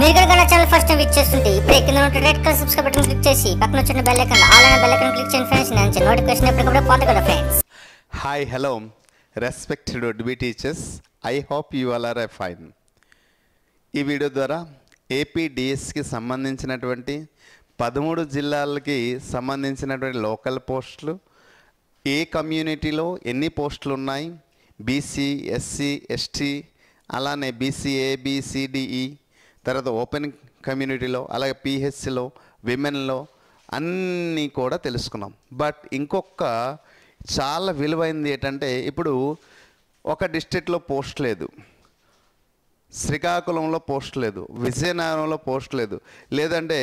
మీరు కూడా channel first time which చేస్తుంటే ఇప్పుడే కింద red colour subscribe button click చేసి పక్కన వచ్చిన బెల్ ఆల్ బెల్ క్లిక్ చేయండి ఫ్రెండ్స్ నేను నోటిఫికేషన్ ఎప్పటికప్పుడు friends hi hello respected DB teachers I hope you all are fine ఈ వీడియో ద్వారా ఏపీడిఎస్కి సంబంధించినటువంటి పదమూడు జిల్లాలకి సంబంధించినటువంటి లోకల్ పోస్టులు ఏ కమ్యూనిటీలో ఎన్ని పోస్టులు ఉన్నాయి బీసీ ఎస్సీ ఎస్టీ అలానే బీసీఏ బీసీడిఈ తర్వాత ఓపెన్ కమ్యూనిటీలో అలాగే పిహెచ్సిలో విమెన్లో అన్నీ కూడా తెలుసుకున్నాం బట్ ఇంకొక చాలా విలువైంది ఏంటంటే ఇప్పుడు ఒక డిస్ట్రిక్ట్లో పోస్ట్ లేదు శ్రీకాకుళంలో పోస్ట్ లేదు విజయనగరంలో పోస్ట్ లేదు లేదంటే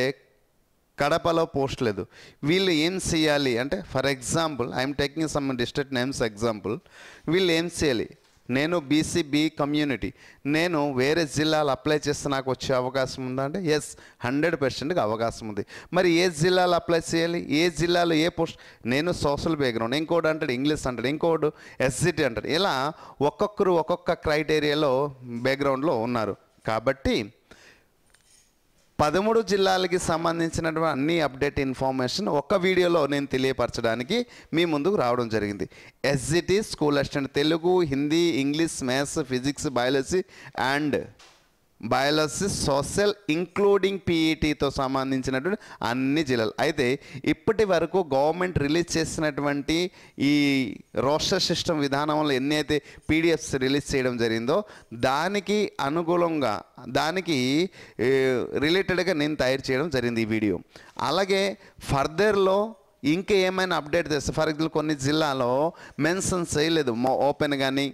కడపలో పోస్ట్ లేదు వీళ్ళు ఏం చేయాలి అంటే for example I'm taking some district names example వీళ్ళు ఏం చేయాలి నేను బీసీ బీ కమ్యూనిటీ నేను వేరే జిల్లాలు అప్లై చేస్తే నాకు వచ్చే అవకాశం ఉందా అంటే ఎస్ హండ్రెడ్ పర్సెంట్గా అవకాశం ఉంది మరి ఏ జిల్లాలో అప్లై చేయాలి ఏ జిల్లాలో ఏ పోస్ట్ నేను సోషల్ బ్యాక్గ్రౌండ్ ఇంకోటి అంటాడు ఇంగ్లీష్ అంటాడు ఇంకోటి ఎస్సిటీ అంటాడు ఇలా ఒక్కొక్కరు ఒక్కొక్క క్రైటీరియాలో బ్యాక్గ్రౌండ్లో ఉన్నారు కాబట్టి పదమూడు జిల్లాలకి సంబంధించినటువంటి అన్ని అప్డేట్ ఇన్ఫర్మేషన్ ఒక్క వీడియోలో నేను తెలియపరచడానికి మీ ముందుకు రావడం జరిగింది SGT school assistant Telugu Hindi English maths physics biology and biology social including పీఈటీతో సంబంధించినటువంటి అన్ని జిల్లాలు అయితే ఇప్పటి వరకు గవర్నమెంట్ రిలీజ్ చేసినటువంటి ఈ రోస్టర్ సిస్టమ్ విధానంలో ఎన్ని అయితే పీడిఎఫ్స్ రిలీజ్ చేయడం జరిగిందో దానికి అనుగుణంగా దానికి రిలేటెడ్గా నేను తయారు చేయడం జరిగింది ఈ వీడియో అలాగే ఫర్దర్లో ఇంకా ఏమైనా అప్డేట్ చేస్తే ఫర్ ఎగ్జాంపుల్ కొన్ని జిల్లాలో మెన్షన్ చేయలేదు ఓపెన్ కానీ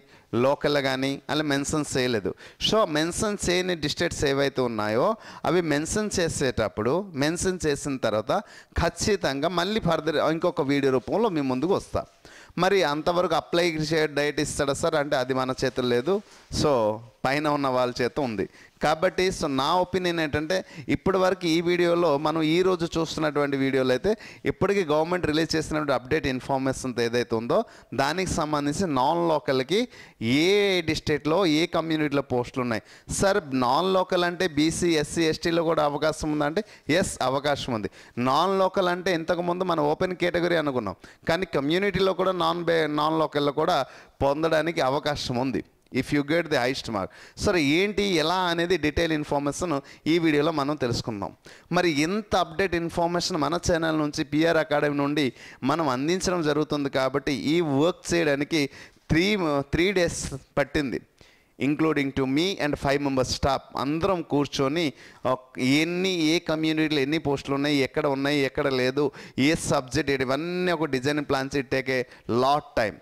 లోకల్ కానీ అలా మెన్షన్ చేయలేదు సో మెన్షన్ చేయని డిస్టేట్స్ ఏవైతే ఉన్నాయో అవి మెన్షన్ చేసేటప్పుడు మెన్షన్ చేసిన తర్వాత ఖచ్చితంగా మళ్ళీ ఫర్దర్ ఇంకొక వీడియో రూపంలో మీ ముందుకు వస్తాం మరి అంతవరకు అప్లై చేయ డైట్ ఇస్తాడా సార్ అంటే అది మన చేతులు లేదు సో పైన ఉన్న వాళ్ళ చేత ఉంది కాబట్టి సో నా ఒపీనియన్ ఏంటంటే ఇప్పటి వరకు ఈ వీడియోలో మనం ఈ రోజు చూస్తున్నటువంటి వీడియోలు అయితే ఇప్పటికీ గవర్నమెంట్ రిలీజ్ చేసినటువంటి అప్డేట్ ఇన్ఫర్మేషన్ ఏదైతే ఉందో దానికి సంబంధించి నాన్ లోకల్కి ఏ డిస్ట్రిక్ట్లో ఏ కమ్యూనిటీలో పోస్టులు ఉన్నాయి సార్ నాన్ లోకల్ అంటే బీసీ ఎస్సీ ఎస్టీలో కూడా అవకాశం ఉందంటే ఎస్ అవకాశం ఉంది నాన్ లోకల్ అంటే ఇంతకుముందు మనం ఓపెన్ కేటగిరీ అనుకున్నాం కానీ కమ్యూనిటీలో కూడా నాన్ బే నాన్ లోకల్లో కూడా పొందడానికి అవకాశం ఉంది if you get the highest mark సరే ఏంటి ఎలా అనేది డీటెయిల్ ఇన్ఫర్మేషన్ ఈ వీడియోలో మనం తెలుసుకుందాం మరి ఇంత అప్డేట్ ఇన్ఫర్మేషన్ మన ఛానల్ నుంచి పిఆర్ అకాడమీ నుండి మనం అందించడం జరుగుతుంది కాబట్టి ఈ వర్క్ చేయడానికి త్రీ త్రీ డేస్ పట్టింది including to me and five members staff అందరం కూర్చొని ఎన్ని ఏ కమ్యూనిటీలో ఎన్ని పోస్టులు ఉన్నాయి ఎక్కడ ఉన్నాయి ఎక్కడ లేదు ఏ సబ్జెక్ట్ ఇవన్నీ ఒక design plans it take a lot time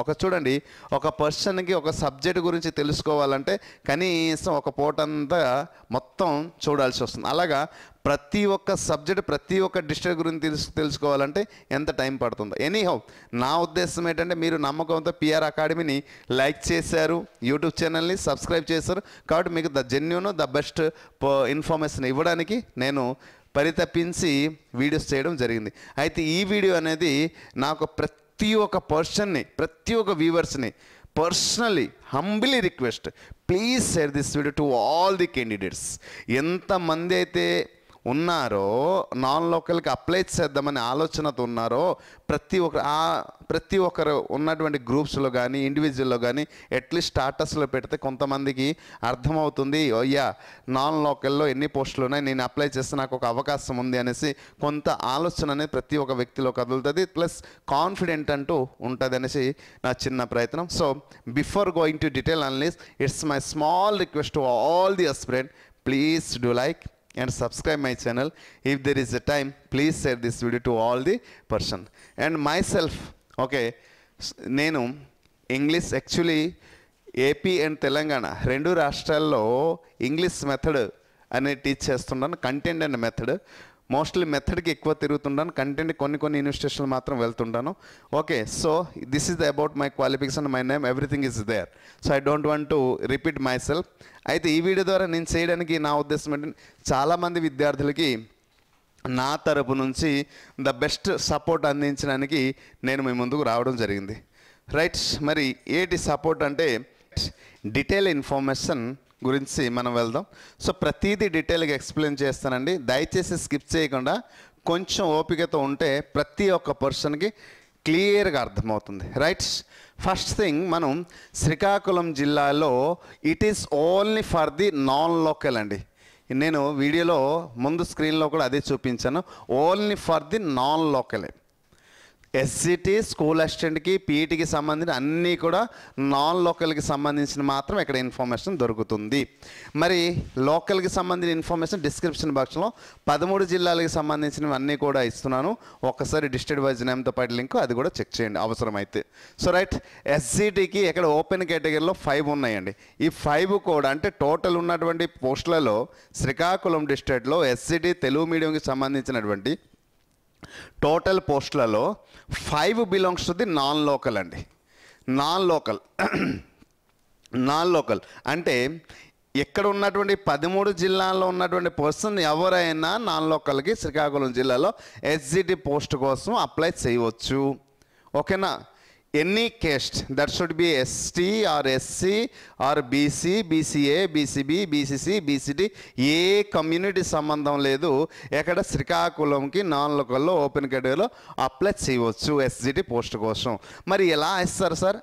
ఒక చూడండి ఒక పర్సన్కి ఒక సబ్జెక్ట్ గురించి తెలుసుకోవాలంటే కనీసం ఒక పూటంతా మొత్తం చూడాల్సి వస్తుంది అలాగా ప్రతి ఒక్క సబ్జెక్ట్ ప్రతి ఒక్క డిస్ట్రిక్ట్ గురించి తెలుసు తెలుసుకోవాలంటే ఎంత టైం పడుతుందో ఎనీహౌ నా ఉద్దేశం ఏంటంటే మీరు నమ్మకంతో పిఆర్ అకాడమీని లైక్ చేశారు యూట్యూబ్ ఛానల్ని సబ్స్క్రైబ్ చేశారు కాబట్టి మీకు the genuine the best information ఇవ్వడానికి నేను పరితపించి వీడియోస్ చేయడం జరిగింది అయితే ఈ వీడియో అనేది నాకు ప్రతి ప్రతి ఒక్క పర్సన్ని ప్రతి ఒక్క వ్యూవర్స్ని personally humbly request please share this video to all the candidates ఎంతమంది అయితే ఉన్నారో నాన్ లోకల్కి అప్లై చేద్దామని ఆలోచనతో ఉన్నారో ప్రతి ఒక్క ఆ ప్రతి ఒక్కరు ఉన్నటువంటి గ్రూప్స్లో కానీ ఇండివిజువల్లో కానీ అట్లీస్ట్ స్టార్టర్స్లో పెడితే కొంతమందికి అర్థమవుతుంది అయ్యా నాన్ లోకల్లో ఎన్ని పోస్టులు ఉన్నాయి నేను అప్లై చేస్తే నాకు ఒక అవకాశం ఉంది అనేసి కొంత ఆలోచన అనేది ప్రతి ఒక్క వ్యక్తిలో కదులుతుంది ప్లస్ కాన్ఫిడెంట్ అంటూ ఉంటుంది అనేసి నా చిన్న ప్రయత్నం so before going to detail unless it's my small request to all the aspirant please do like and subscribe my channel if there is a time please share this video to all the person and myself okay nenu english actually ap and telangana rendu rashtrallo english method ane teach chestunnanu content and method mostly మెథడ్కి ఎక్కువ తిరుగుతుంటాను content కొన్ని కొన్ని ఇన్వెస్టేషన్లు మాత్రం వెళ్తుంటాను okay so this is the about my qualification my name everything is there so I don't want to repeat myself అయితే ఈ వీడియో ద్వారా నేను చేయడానికి నా ఉద్దేశం ఏంటంటే చాలామంది విద్యార్థులకి నా తరపు నుంచి ద బెస్ట్ సపోర్ట్ అందించడానికి నేను మీ ముందుకు రావడం జరిగింది రైట్ మరి ఏటి సపోర్ట్ అంటే డీటెయిల్ ఇన్ఫర్మేషన్ గురించి మనం వెళ్దాం సో ప్రతిదీ డీటెయిల్గా ఎక్స్ప్లెయిన్ చేస్తానండి దయచేసి స్కిప్ చేయకుండా కొంచెం ఓపికతో ఉంటే ప్రతి ఒక్క పర్సన్కి క్లియర్గా అర్థమవుతుంది రైట్ ఫస్ట్ థింగ్ మనం శ్రీకాకుళం జిల్లాలో it is only for the non local అండి నేను వీడియోలో ముందు స్క్రీన్లో కూడా అదే చూపించాను ఓన్లీ ఫర్ ది నాన్ లోకలే ఎస్సిటీ స్కూల్ అసిస్టెంట్కి పీఈటీకి సంబంధించిన అన్నీ కూడా నాన్ లోకల్కి సంబంధించిన మాత్రం ఇక్కడ ఇన్ఫర్మేషన్ దొరుకుతుంది మరి లోకల్కి సంబంధించిన ఇన్ఫర్మేషన్ డిస్క్రిప్షన్ బాక్స్లో పదమూడు జిల్లాలకు సంబంధించినవన్నీ కూడా ఇస్తున్నాను ఒకసారి డిస్ట్రిక్ట్ వైజ్ నేమ్తో పాటు లింక్ అది కూడా చెక్ చేయండి అవసరమైతే సో రైట్ ఎస్సిటీకి ఇక్కడ ఓపెన్ కేటగిరీలో ఫైవ్ ఉన్నాయండి ఈ ఫైవ్ కూడా అంటే టోటల్ ఉన్నటువంటి పోస్టులలో శ్రీకాకుళం డిస్ట్రిక్ట్లో ఎస్సిటీ తెలుగు మీడియంకి సంబంధించినటువంటి టోటల్ పోస్టులలో five belongs to the non local అండి నాన్ లోకల్ నాన్ లోకల్ అంటే ఎక్కడ ఉన్నటువంటి పదమూడు జిల్లాల్లో ఉన్నటువంటి పర్సన్ ఎవరైనా నాన్ లోకల్కి శ్రీకాకుళం జిల్లాలో ఎస్జిటి పోస్ట్ కోసం అప్లై చేయవచ్చు ఓకేనా any caste that should be ST or SC or BC BCA BCB BCC BCT ఏ కమ్యూనిటీ సంబంధం లేదు ఎక్కడ శ్రీకాకుళంకి నాన్ లోకల్లో ఓపెన్ కేటగిరీలో అప్లై చేయవచ్చు ఎస్జిటి పోస్ట్ కోసం మరి ఎలా ఇస్తారు సార్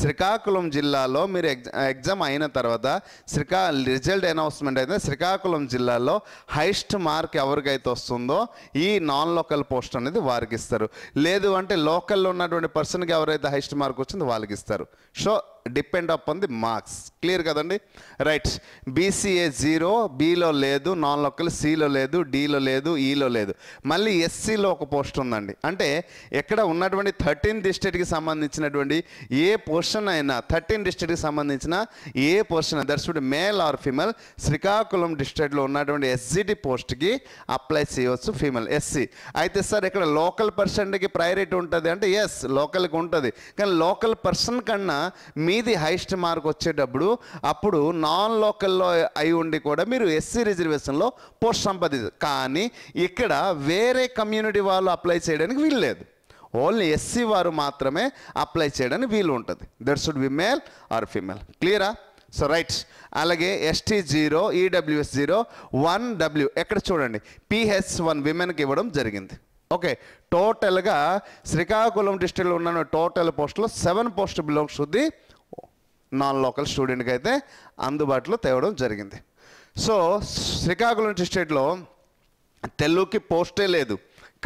శ్రీకాకుళం జిల్లాలో మీరు ఎగ్జామ్ అయిన తర్వాత శ్రీకా రిజల్ట్ అనౌన్స్మెంట్ అయితే శ్రీకాకుళం జిల్లాలో హైయెస్ట్ మార్క్ ఎవరికైతే వస్తుందో ఈ నాన్ లోకల్ పోస్ట్ అనేది వారికి ఇస్తారు లేదు అంటే లోకల్లో ఉన్నటువంటి పర్సన్కి ఎవరైతే హైయెస్ట్ మార్క్ వచ్చిందో వాళ్ళకి ఇస్తారు so depend upon the marks clear కదండి రైట్ బీసీఏ జీరో బీలో లేదు నాన్ లోకల్ సిలో లేదు డీలో లేదు ఈలో లేదు మళ్ళీ ఎస్సీలో ఒక పోస్ట్ ఉందండి అంటే ఎక్కడ ఉన్నటువంటి థర్టీన్ డిస్ట్రిక్ట్కి సంబంధించినటువంటి ఏ పోర్షన్ అయినా థర్టీన్ డిస్ట్రిక్ట్కి సంబంధించిన ఏ portion that's male or female Srikakulam డిస్ట్రిక్ట్లో ఉన్నటువంటి ఎస్సీటీ పోస్ట్కి అప్లై చేయవచ్చు ఫీమేల్ ఎస్సీ అయితే సార్ ఇక్కడ లోకల్ పర్సన్కి ప్రయారిటీ ఉంటుంది అంటే ఎస్ లోకల్కి ఉంటుంది కానీ లోకల్ పర్సన్ కన్నా మీ మీది హైయెస్ట్ మార్క్ వచ్చేటప్పుడు అప్పుడు నాన్ లోకల్లో అయి ఉండి కూడా మీరు ఎస్సీ రిజర్వేషన్లో పోస్ట్ సంపాదించు కానీ ఇక్కడ వేరే కమ్యూనిటీ వాళ్ళు అప్లై చేయడానికి వీల్లేదు ఓన్లీ ఎస్సీ వారు మాత్రమే అప్లై చేయడానికి వీలు ఉంటుంది that should be male or female క్లియరా సో రైట్స్ అలాగే ST zero EWS zero one W ఎక్కడ చూడండి పిహెచ్ వన్ విమెన్కి ఇవ్వడం జరిగింది ఓకే టోటల్గా శ్రీకాకుళం డిస్టిక్లో ఉన్న టోటల్ పోస్టులో seven post belongs to the non local స్టూడెంట్కి అయితే అందుబాటులో తేవడం జరిగింది సో శ్రీకాకుళం స్టేట్లో తెలుగుకి పోస్టే లేదు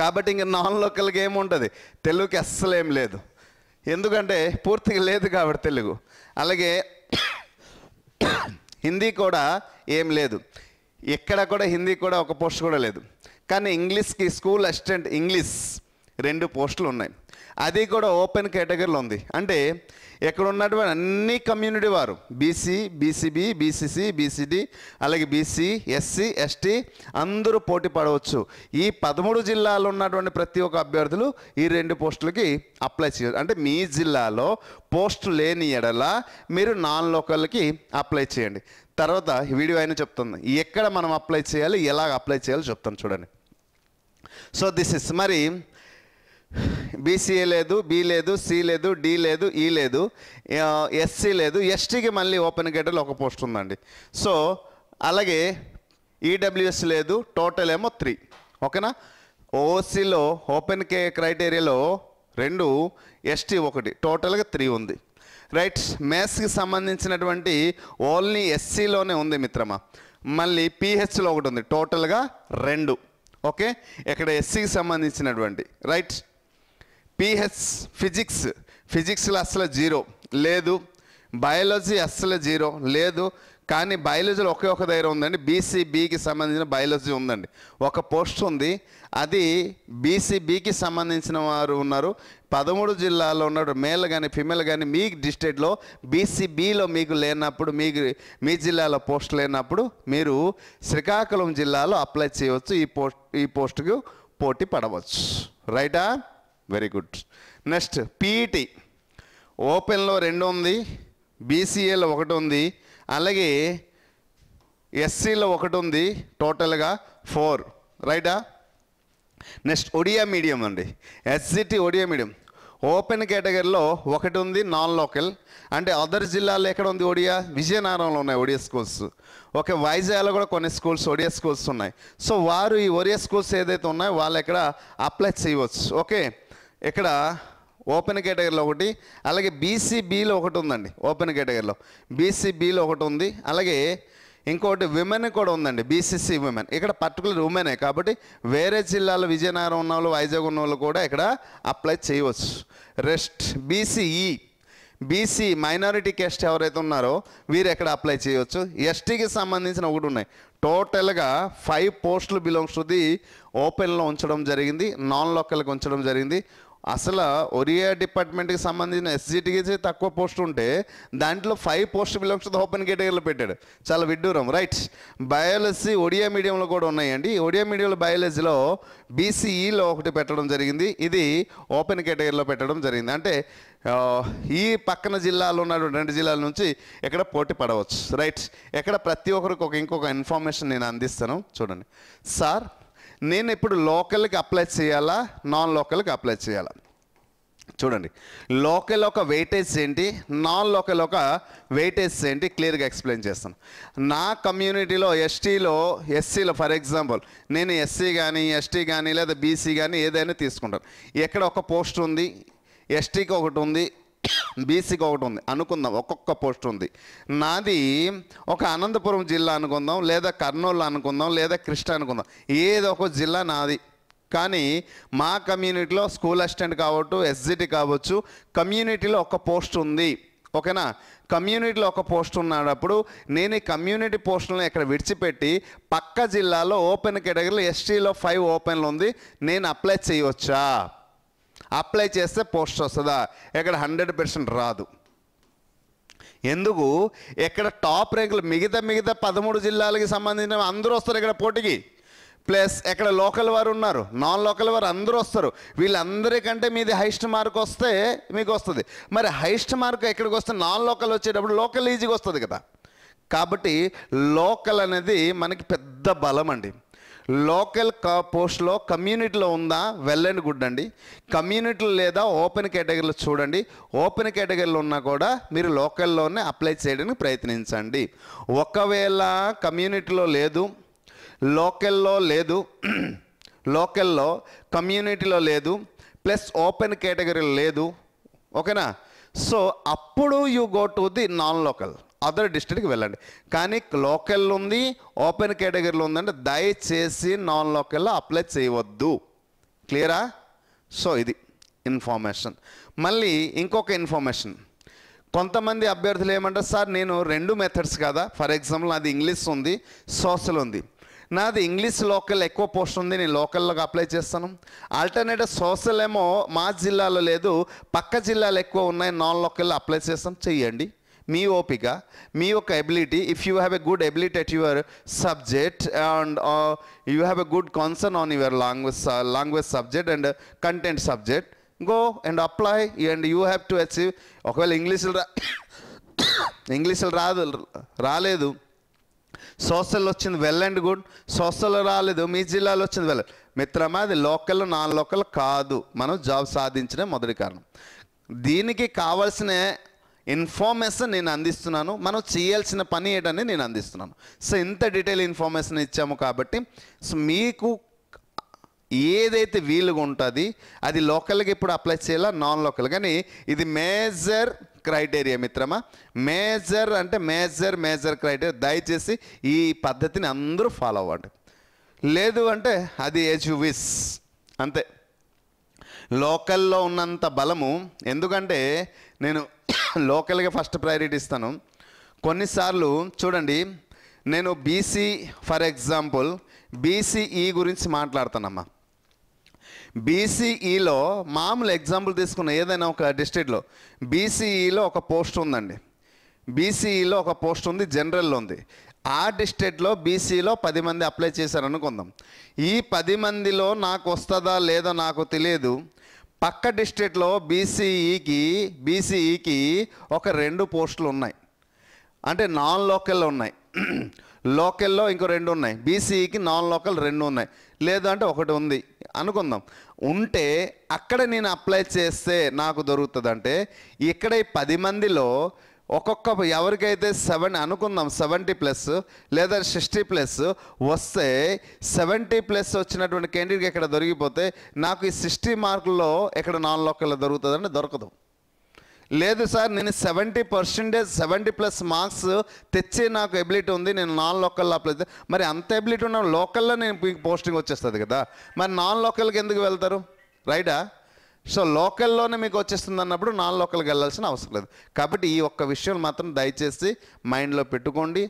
కాబట్టి ఇంక నాన్ లోకల్కి ఏముంటుంది తెలుగుకి అస్సలేం లేదు ఎందుకంటే పూర్తిగా లేదు కాబట్టి తెలుగు అలాగే హిందీ కూడా ఏం లేదు ఎక్కడ కూడా హిందీ కూడా ఒక పోస్ట్ కూడా లేదు కానీ ఇంగ్లీష్కి స్కూల్ అసిస్టెంట్ ఇంగ్లీష్ రెండు పోస్టులు ఉన్నాయి అది కూడా ఓపెన్ కేటగిరీలో ఉంది అంటే ఎక్కడ ఉన్నటువంటి అన్ని కమ్యూనిటీ వారు బీసీ బీసీబీ బీసీసీ బీసీడీ అలాగే బీసీ ఎస్సీ ఎస్టీ అందరూ పోటీ పడవచ్చు ఈ పదమూడు జిల్లాలో ఉన్నటువంటి ప్రతి ఒక్క అభ్యర్థులు ఈ రెండు పోస్టులకి అప్లై చేయాలి అంటే మీ జిల్లాలో పోస్ట్ లేని ఎడల మీరు నాన్ లోకల్కి అప్లై చేయండి తర్వాత వీడియో అయినా చెప్తుంది ఎక్కడ మనం అప్లై చేయాలి ఎలా అప్లై చేయాలో చెప్తాను చూడండి సో దిస్ ఇస్ మరి బీసీఏ లేదు బీ లేదు సి లేదు డి లేదు ఈ లేదు ఎస్సీ లేదు ఎస్టీకి మళ్ళీ ఓపెన్ కేటగిరీలో ఒక పోస్ట్ ఉందండి సో అలాగే ఈడబ్ల్యూఎస్ లేదు టోటల్ ఏమో త్రీ ఓకేనా ఓసీలో ఓపెన్ కే క్రైటీరియాలో రెండు ఎస్టీ ఒకటి టోటల్గా త్రీ ఉంది రైట్ మ్యాథ్స్కి సంబంధించినటువంటి ఓన్లీ ఎస్సీలోనే ఉంది మిత్రమా మళ్ళీ పిహెచ్లో ఒకటి ఉంది టోటల్గా రెండు ఓకే ఇక్కడ ఎస్సీకి సంబంధించినటువంటి రైట్స్ పిహెచ్ ఫిజిక్స్ ఫిజిక్స్లో అస్సలు జీరో లేదు బయాలజీ అస్సలు జీరో లేదు కానీ బయాలజీలో ఒకే ఒక దగ్గర ఉందండి బీసీబీకి సంబంధించిన బయాలజీ ఉందండి ఒక పోస్ట్ ఉంది అది బీసీబీకి సంబంధించిన వారు ఉన్నారు పదమూడు జిల్లాల్లో ఉన్నాడు మేల్ కానీ ఫిమేల్ కానీ మీ డిస్ట్రిక్ట్లో బీసీబీలో మీకు లేనప్పుడు మీ మీ జిల్లాలో పోస్ట్ లేనప్పుడు మీరు శ్రీకాకుళం జిల్లాలో అప్లై చేయవచ్చు ఈ పోస్ట్ ఈ పోస్టుకు పోటీ పడవచ్చు రైటా వెరీ గుడ్ నెక్స్ట్ పీఈటీ ఓపెన్లో రెండు ఉంది బీసీఏలో ఒకటి ఉంది అలాగే ఎస్సీలో ఒకటి ఉంది టోటల్గా ఫోర్ రైటా నెక్స్ట్ ఒడియా మీడియం అండి ఎస్సిటీ ఒడియా మీడియం ఓపెన్ కేటగిరీలో ఒకటి ఉంది నాన్ లోకల్ అంటే అదర్ జిల్లాల్లో ఎక్కడ ఉంది ఒడియా విజయనగరంలో ఉన్నాయి ఒడియా స్కూల్స్ ఓకే వైజాగ్లో కూడా కొన్ని స్కూల్స్ ఒడియా స్కూల్స్ ఉన్నాయి సో వారు ఈ ఒడియా స్కూల్స్ ఏదైతే ఉన్నాయో వాళ్ళు ఎక్కడ అప్లై చేయవచ్చు ఓకే ఇక్కడ ఓపెన్ కేటగిరీలో ఒకటి అలాగే బీసీబీలో ఒకటి ఉందండి ఓపెన్ కేటగిరీలో బీసీబీలో ఒకటి ఉంది అలాగే ఇంకోటి విమెన్ కూడా ఉందండి బీసీసీ విమెన్ ఇక్కడ పర్టికులర్ ఉమెనే కాబట్టి వేరే జిల్లాలో విజయనగరం ఉన్న వాళ్ళు వైజాగ్ ఉన్న వాళ్ళు కూడా ఇక్కడ అప్లై చేయవచ్చు rest BCE BC minority caste ఎవరైతే ఉన్నారో వీరు ఎక్కడ అప్లై చేయవచ్చు ఎస్టీకి సంబంధించిన ఒకటి ఉన్నాయి టోటల్గా ఫైవ్ పోస్టులు బిలాంగ్స్ ది ఓపెన్లో ఉంచడం జరిగింది నాన్ లోకల్కి ఉంచడం జరిగింది అసలు ఒరియా డిపార్ట్మెంట్కి సంబంధించిన ఎస్జిటికి తక్కువ పోస్ట్ ఉంటే దాంట్లో ఫైవ్ పోస్ట్ బిలాంగ్స్ ఓపెన్ కేటగిరీలో పెట్టాడు చాలా విడ్డూరం రైట్ బయాలజీ ఒడియా మీడియంలో కూడా ఉన్నాయండి ఒడియా మీడియంలో బయాలజీలో బీసీఈలో e ఒకటి పెట్టడం జరిగింది ఇది ఓపెన్ కేటగిరీలో పెట్టడం జరిగింది అంటే ఈ పక్కన జిల్లాలో ఉన్న రెండు జిల్లాల నుంచి ఎక్కడ పోటీ పడవచ్చు రైట్ ఎక్కడ ప్రతి ఒక్కరికి ఒక ఇంకొక ఇన్ఫర్మేషన్ నేను అందిస్తాను చూడండి సార్ నేను ఇప్పుడు లోకల్కి అప్లై చేయాలా నాన్ లోకల్కి అప్లై చేయాలా చూడండి లోకల్ ఒక వెయిటేజ్ ఏంటి నాన్ లోకల్ ఒక వెయిటేజ్ ఏంటి క్లియర్గా ఎక్స్ప్లెయిన్ చేస్తాను నా కమ్యూనిటీలో ఎస్టీలో ఎస్సీలో ఫర్ ఎగ్జాంపుల్ నేను ఎస్సీ కానీ ఎస్టీ కానీ లేదా బీసీ కానీ ఏదైనా తీసుకుంటాను ఎక్కడ ఒక పోస్ట్ ఉంది ఎస్టీకి ఒకటి ఉంది బీసీకి ఒకటి ఉంది అనుకుందాం ఒక్కొక్క పోస్ట్ ఉంది నాది ఒక అనంతపురం జిల్లా అనుకుందాం లేదా కర్నూలు అనుకుందాం లేదా కృష్ణ అనుకుందాం ఏదో ఒక జిల్లా నాది కానీ మా కమ్యూనిటీలో స్కూల్ అసిస్టెంట్ కావచ్చు ఎస్జిటి కావచ్చు కమ్యూనిటీలో ఒక పోస్ట్ ఉంది ఓకేనా కమ్యూనిటీలో ఒక పోస్ట్ ఉన్నప్పుడు నేను ఈ కమ్యూనిటీ పోస్టులను ఇక్కడ విడిచిపెట్టి పక్క జిల్లాలో ఓపెన్ కేటగిరీలో ఎస్టీలో ఫైవ్ ఓపెన్లు ఉంది నేను అప్లై చేయవచ్చా అప్లై చేస్తే పోస్ట్ వస్తుందా ఇక్కడ హండ్రెడ్ పర్సెంట్ రాదు ఎందుకు ఇక్కడ టాప్ ర్యాంకులు మిగతా మిగతా పదమూడు జిల్లాలకి సంబంధించిన అందరూ వస్తారు ఇక్కడ పోటీకి ప్లస్ ఇక్కడ లోకల్ వారు ఉన్నారు నాన్ లోకల్ వారు అందరూ వస్తారు వీళ్ళందరికంటే మీది హైస్ట్ మార్క్ వస్తే మీకు వస్తుంది మరి హైస్ట్ మార్క్ ఎక్కడికి వస్తే నాన్ లోకల్ వచ్చేటప్పుడు లోకల్ ఈజీగా వస్తుంది కదా కాబట్టి లోకల్ అనేది మనకి పెద్ద బలం అండి లోకల్ కా పోస్ట్లో కమ్యూనిటీలో ఉందా వెల్ అండ్ గుడ్ అండి కమ్యూనిటీలో లేదా ఓపెన్ కేటగిరీలో చూడండి ఓపెన్ కేటగిరీలో ఉన్నా కూడా మీరు లోకల్లోనే అప్లై చేయడానికి ప్రయత్నించండి ఒకవేళ కమ్యూనిటీలో లేదు లోకల్లో లేదు లోకల్లో కమ్యూనిటీలో లేదు ప్లస్ ఓపెన్ కేటగిరీలో లేదు ఓకేనా సో అప్పుడు you go to the non local other డిస్ట్రిక్ట్కి వెళ్ళండి కానీ లోకల్ ఉంది ఓపెన్ కేటగిరీలో ఉందంటే దయచేసి నాన్ లోకల్లో అప్లై చేయవద్దు క్లియరా సో ఇది ఇన్ఫర్మేషన్ మళ్ళీ ఇంకొక ఇన్ఫర్మేషన్ కొంతమంది అభ్యర్థులు ఏమంటారు సార్ నేను రెండు మెథడ్స్ కదా ఫర్ ఎగ్జాంపుల్ నాది ఇంగ్లీష్ ఉంది సోషల్ ఉంది నాది ఇంగ్లీష్ లోకల్ ఎక్కువ పోస్ట్ ఉంది నేను లోకల్లోకి అప్లై చేస్తాను ఆల్టర్నేట్ సోషల్ ఏమో మా జిల్లాలో లేదు పక్క జిల్లాలు ఎక్కువ ఉన్నాయి నాన్ లోకల్లో అప్లై చేస్తాం చెయ్యండి మీ ఓపిక మీ యొక్క ability if you have a good ability at your subject and you have a good concern on your language language subject and content subject go and apply and you have to achieve ఒకవేళ ఇంగ్లీషులు రా ఇంగ్లీష్లో రాదు రాలేదు social వచ్చింది well and good social రాలేదు మీ జిల్లాలో వచ్చింది వెల్ మిత్రమా అది లోకల్ నాన్ లోకల్ కాదు మనం జాబ్ సాధించడం మొదటి కారణం దీనికి కావాల్సిన ఇన్ఫర్మేషన్ నేను అందిస్తున్నాను మనం చేయాల్సిన పని ఏంటని నేను అందిస్తున్నాను సో ఇంత డీటెయిల్ ఇన్ఫర్మేషన్ ఇచ్చాము కాబట్టి సో మీకు ఏదైతే వీలుగా ఉంటుంది అది లోకల్గా ఇప్పుడు అప్లై చేయాలా నాన్ లోకల్ కానీ ఇది మేజర్ క్రైటీరియా మిత్రమా మేజర్ అంటే మేజర్ మేజర్ క్రైటీరియా దయచేసి ఈ పద్ధతిని అందరూ ఫాలో అవ్వండి లేదు అంటే అది ఏజ్ విస్ అంతే లోకల్లో ఉన్నంత బలము ఎందుకంటే నేను లోకల్గా ఫస్ట్ ప్రయారిటీ ఇస్తాను కొన్నిసార్లు చూడండి నేను బీసీ ఫర్ ఎగ్జాంపుల్ బీసీఈ గురించి మాట్లాడుతానమ్మా బీసీఈలో e మామూలు ఎగ్జాంపుల్ తీసుకున్న ఏదైనా ఒక డిస్ట్రిక్ట్లో బీసీఈలో e ఒక పోస్ట్ ఉందండి బీసీఈలో e ఒక పోస్ట్ ఉంది జనరల్లో ఉంది ఆ డిస్ట్రిక్ట్లో బీసీలో పది మంది అప్లై చేశారనుకుందాం ఈ పది మందిలో నాకు వస్తుందా లేదో నాకు తెలియదు పక్క డిస్ట్రిక్ట్లో బీసీఈకి బీసీఈకి ఒక రెండు పోస్టులు ఉన్నాయి అంటే నాన్ లోకల్లో ఉన్నాయి లోకల్లో ఇంకో రెండు ఉన్నాయి బీసీఈకి నాన్ లోకల్ రెండు ఉన్నాయి లేదంటే ఒకటి ఉంది అనుకుందాం ఉంటే అక్కడ నేను అప్లై చేస్తే నాకు దొరుకుతుందంటే ఇక్కడ ఈ పది మందిలో ఒక్కొక్క ఎవరికైతే సెవెన్ అనుకుందాం సెవెంటీ ప్లస్ లేదా సిక్స్టీ ప్లస్ వస్తే సెవెంటీ ప్లస్ వచ్చినటువంటి క్యాండిడేట్ ఇక్కడ దొరికిపోతే నాకు ఈ సిక్స్టీ మార్కుల్లో ఇక్కడ నాన్ లోకల్ దొరుకుతుందంటే దొరకదు లేదు సార్ నేను seventy percentage seventy plus marks తెచ్చే నాకు ఎబిలిటీ ఉంది నేను నాన్ లోకల్లో అప్లై మరి అంత ఎబిలిటీ ఉన్న లోకల్లో నేను పోస్టింగ్ వచ్చేస్తుంది కదా మరి నాన్ లోకల్కి ఎందుకు వెళ్తారు రైటా సో లోకల్లోనే మీకు వచ్చేస్తుంది అన్నప్పుడు నాన్ లోకల్కి వెళ్ళాల్సిన అవసరం లేదు కాబట్టి ఈ ఒక్క విషయం మాత్రం దయచేసి మైండ్లో పెట్టుకోండి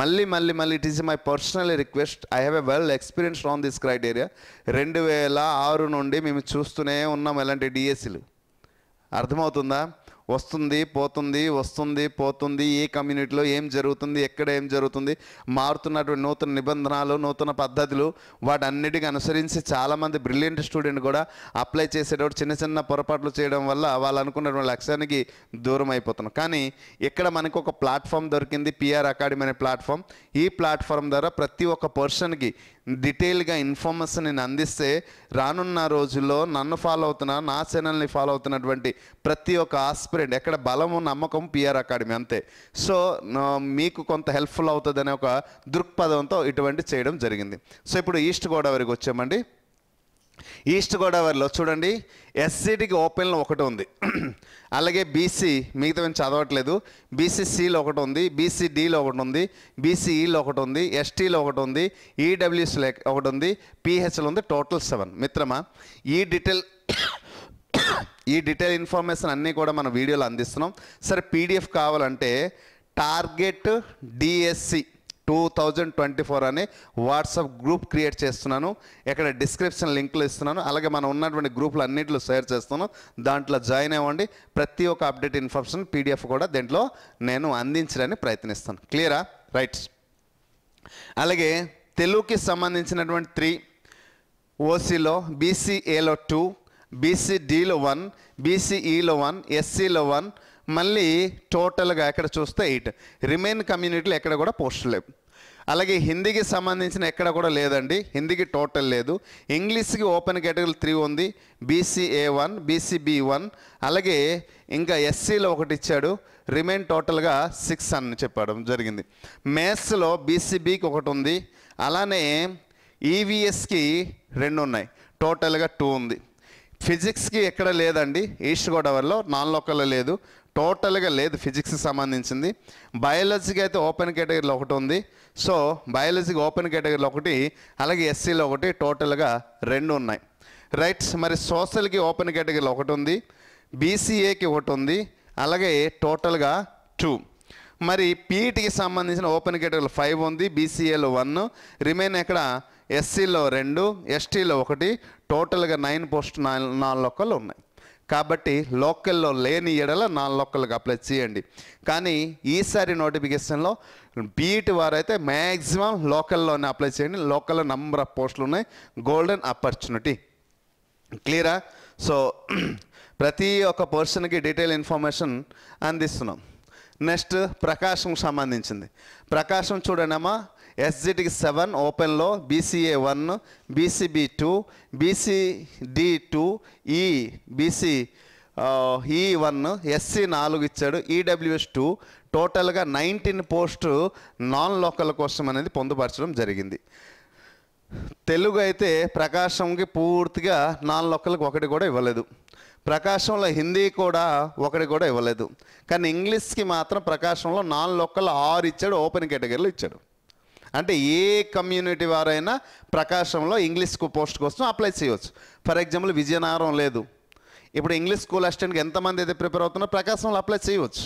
మళ్ళీ మళ్ళీ మళ్ళీ it is my personal request I have a well experience on this criteria రెండు వేల ఆరు నుండి మేము చూస్తూనే ఉన్నాం ఎలాంటి డిఎస్సీలు అర్థమవుతుందా వస్తుంది పోతుంది వస్తుంది పోతుంది ఏ కమ్యూనిటీలో ఏం జరుగుతుంది ఎక్కడ ఏం జరుగుతుంది మారుతున్నటువంటి నూతన నిబంధనలు నూతన పద్ధతులు వాటన్నిటికి అనుసరించి చాలామంది బ్రిలియంట్ స్టూడెంట్ కూడా అప్లై చేసేటప్పుడు చిన్న చిన్న పొరపాట్లు చేయడం వల్ల వాళ్ళు అనుకున్నటువంటి లక్ష్యానికి దూరం అయిపోతున్నాం కానీ ఇక్కడ మనకు ఒక ప్లాట్ఫామ్ దొరికింది పిఆర్ అకాడమీ అనే ప్లాట్ఫామ్ ఈ ప్లాట్ఫామ్ ద్వారా ప్రతి ఒక్క పర్సన్కి డీటెయిల్గా ఇన్ఫర్మేషన్ నేను అందిస్తే రానున్న రోజుల్లో నన్ను ఫాలో అవుతున్న నా ఛానల్ని ఫాలో అవుతున్నటువంటి ప్రతి ఒక్క ఆస్పిరెంట్ ఎక్కడ బలము నమ్మకం పిఆర్ అకాడమీ అంతే సో మీకు కొంత హెల్ప్ఫుల్ అవుతుందనే ఒక దృక్పథంతో ఇటువంటి చేయడం జరిగింది సో ఇప్పుడు ఈస్ట్ గోదావరికి వచ్చామండి ఈస్ట్ గోదావరిలో చూడండి ఎస్సీటీకి ఓపెన్లో ఒకటి ఉంది అలాగే బీసీ మిగతా మేము చదవట్లేదు బీసీసీలో ఒకటి ఉంది బీసీడీలో ఒకటి ఉంది బీసీఈలో e ఒకటి ఉంది ఎస్టీలో ఒకటి ఉంది ఈడబ్ల్యూసీలో e ఒకటి ఉంది పిహెచ్లో ఉంది టోటల్ సెవెన్ మిత్రమా ఈ డీటెయిల్ ఈ డీటెయిల్ ఇన్ఫర్మేషన్ అన్నీ కూడా మనం వీడియోలో అందిస్తున్నాం సరే పీడిఎఫ్ కావాలంటే target DSC two thousand twenty four అని వాట్సాప్ గ్రూప్ క్రియేట్ చేస్తున్నాను ఇక్కడ డిస్క్రిప్షన్ లింకులు ఇస్తున్నాను అలాగే మనం ఉన్నటువంటి గ్రూపులు అన్నింటిలో షేర్ చేస్తాను దాంట్లో జాయిన్ అవ్వండి ప్రతి ఒక్క అప్డేట్ ఇన్ఫర్మేషన్ పీడిఎఫ్ కూడా దీంట్లో నేను అందించడానికి ప్రయత్నిస్తాను క్లియరా రైట్ అలాగే తెలుగుకి సంబంధించినటువంటి త్రీ ఓసీలో బీసీఏలో టూ బీసీడీలో వన్ బీసీఈలో వన్ ఎస్సీలో వన్ మళ్ళీ టోటల్గా ఎక్కడ చూస్తే ఎయిట్ రిమైన్ కమ్యూనిటీలు ఎక్కడ కూడా పోస్టులు లేవు అలాగే హిందీకి సంబంధించిన ఎక్కడ కూడా లేదండి హిందీకి టోటల్ లేదు ఇంగ్లీష్కి ఓపెన్ కేటగిరీ త్రీ ఉంది బీసీఏ వన్ బీసీబీ వన్ అలాగే ఇంకా ఎస్సీలో ఒకటి ఇచ్చాడు రిమైన్ టోటల్గా సిక్స్ అని చెప్పడం జరిగింది మ్యాథ్స్లో బీసీబీకి ఒకటి ఉంది అలానే ఈవీఎస్కి e రెండు ఉన్నాయి టోటల్గా టూ ఉంది ఫిజిక్స్కి ఎక్కడ లేదండి ఈస్ట్ గోదావరిలో నాన్ లోకల్లో లేదు టోటల్గా లేదు ఫిజిక్స్కి సంబంధించింది బయాలజీకి అయితే ఓపెన్ కేటగిరీలో ఒకటి ఉంది సో బయాలజీకి ఓపెన్ కేటగిరీలో ఒకటి అలాగే ఎస్సీలో ఒకటి టోటల్గా రెండు ఉన్నాయి రైట్స్ మరి సోషల్కి ఓపెన్ కేటగిరీలో ఒకటి ఉంది బీసీఏకి ఒకటి ఉంది అలాగే టోటల్గా టూ మరి పీఈటికి సంబంధించిన ఓపెన్ కేటగిరీలో ఫైవ్ ఉంది బీసీఏలో వన్ రిమైన్ ఇక్కడ ఎస్సీలో రెండు ఎస్టీలో ఒకటి టోటల్గా నైన్ పోస్ట్ నాలుగు ఒక్కలు ఉన్నాయి కాబట్టి లోకల్లో లేని ఎడల నాన్ లోకల్కి అప్లై చేయండి కానీ ఈసారి నోటిఫికేషన్లో బీఈటి వారైతే మ్యాక్సిమం లోకల్లోనే అప్లై చేయండి లోకల్లో నంబర్ ఆఫ్ పోస్టులు ఉన్నాయి గోల్డెన్ ఆపర్చునిటీ క్లియరా సో ప్రతి ఒక్క పర్సన్కి డీటెయిల్ ఇన్ఫర్మేషన్ అందిస్తున్నాం నెక్స్ట్ ప్రకాశం సంబంధించింది ప్రకాశం అమ్మా ఎస్జిటికి సెవెన్ ఓపెన్లో BCA one BCB two BCD two ఈ బీసీ ఈ వన్ ఎస్సీ నాలుగు ఇచ్చాడు ఈడబ్ల్యూఎస్ e టూ టోటల్గా నైన్టీన్ పోస్టు నాన్ లోకల్ కోసం అనేది పొందుపరచడం జరిగింది తెలుగు అయితే ప్రకాశంకి పూర్తిగా నాన్ లోకల్కి ఒకటి కూడా ఇవ్వలేదు ప్రకాశంలో హిందీ కూడా ఒకటి కూడా ఇవ్వలేదు కానీ ఇంగ్లీష్కి మాత్రం ప్రకాశంలో నాన్ లోకల్ ఆరు ఇచ్చాడు ఓపెన్ కేటగిరీలో ఇచ్చాడు అంటే ఏ కమ్యూనిటీ వారైనా ప్రకాశంలో ఇంగ్లీష్ పోస్ట్ కోసం అప్లై చేయవచ్చు ఫర్ ఎగ్జాంపుల్ విజయనగరం లేదు ఇప్పుడు ఇంగ్లీష్ స్కూల్ అసిస్టెంట్కి ఎంతమంది అయితే ప్రిపేర్ అవుతున్నారో ప్రకాశంలో అప్లై చేయవచ్చు